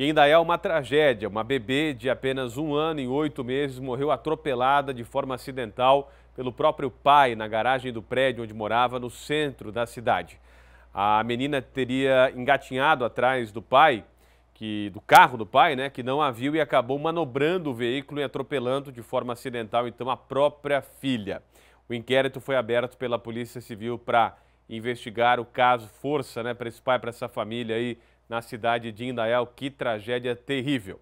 E ainda é uma tragédia. Uma bebê de apenas um ano e oito meses morreu atropelada de forma acidental pelo próprio pai na garagem do prédio onde morava, no centro da cidade. A menina teria engatinhado atrás do pai, que do carro do pai, né, que não a viu e acabou manobrando o veículo e atropelando de forma acidental então a própria filha. O inquérito foi aberto pela Polícia Civil para investigar o caso, força, né, para esse pai, para essa família aí na cidade de Indaial. Que tragédia terrível.